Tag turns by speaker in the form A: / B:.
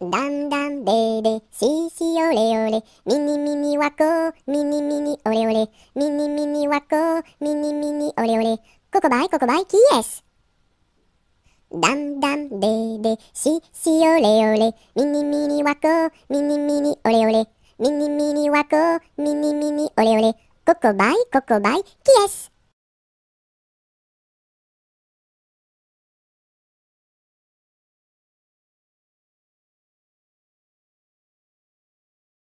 A: だんだんでで、ししオれおれ、みニみにわこ、みにみにおれおれ、みにみにわこ、みニみにおれおれ、ここばいここばいキエスだんだんでで、ししオれおれ、みニみにわこ、みにみにおれおれ、みにみにわこ、みニみにおれおれ、ここばいここばいキ
B: エス